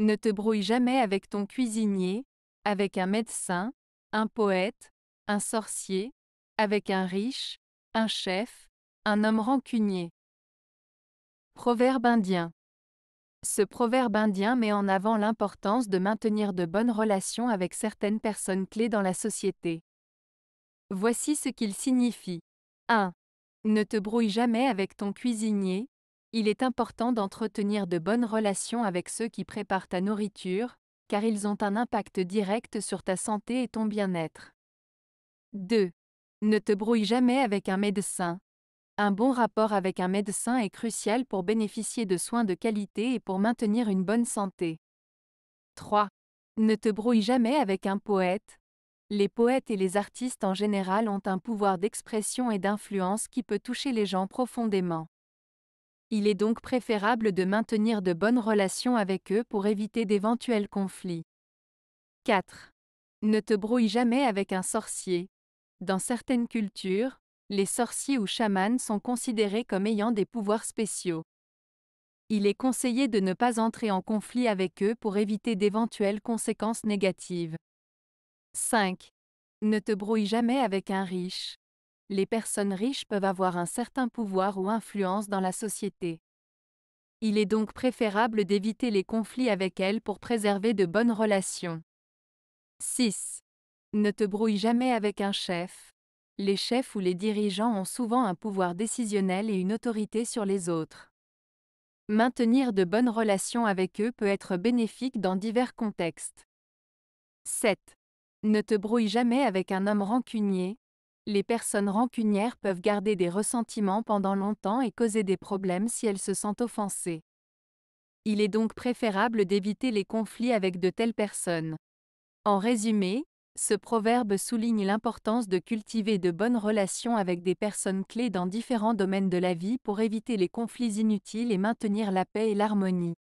Ne te brouille jamais avec ton cuisinier, avec un médecin, un poète, un sorcier, avec un riche, un chef, un homme rancunier. Proverbe indien. Ce proverbe indien met en avant l'importance de maintenir de bonnes relations avec certaines personnes clés dans la société. Voici ce qu'il signifie. 1. Ne te brouille jamais avec ton cuisinier, il est important d'entretenir de bonnes relations avec ceux qui préparent ta nourriture, car ils ont un impact direct sur ta santé et ton bien-être. 2. Ne te brouille jamais avec un médecin. Un bon rapport avec un médecin est crucial pour bénéficier de soins de qualité et pour maintenir une bonne santé. 3. Ne te brouille jamais avec un poète. Les poètes et les artistes en général ont un pouvoir d'expression et d'influence qui peut toucher les gens profondément. Il est donc préférable de maintenir de bonnes relations avec eux pour éviter d'éventuels conflits. 4. Ne te brouille jamais avec un sorcier. Dans certaines cultures, les sorciers ou chamans sont considérés comme ayant des pouvoirs spéciaux. Il est conseillé de ne pas entrer en conflit avec eux pour éviter d'éventuelles conséquences négatives. 5. Ne te brouille jamais avec un riche les personnes riches peuvent avoir un certain pouvoir ou influence dans la société. Il est donc préférable d'éviter les conflits avec elles pour préserver de bonnes relations. 6. Ne te brouille jamais avec un chef. Les chefs ou les dirigeants ont souvent un pouvoir décisionnel et une autorité sur les autres. Maintenir de bonnes relations avec eux peut être bénéfique dans divers contextes. 7. Ne te brouille jamais avec un homme rancunier, les personnes rancunières peuvent garder des ressentiments pendant longtemps et causer des problèmes si elles se sentent offensées. Il est donc préférable d'éviter les conflits avec de telles personnes. En résumé, ce proverbe souligne l'importance de cultiver de bonnes relations avec des personnes clés dans différents domaines de la vie pour éviter les conflits inutiles et maintenir la paix et l'harmonie.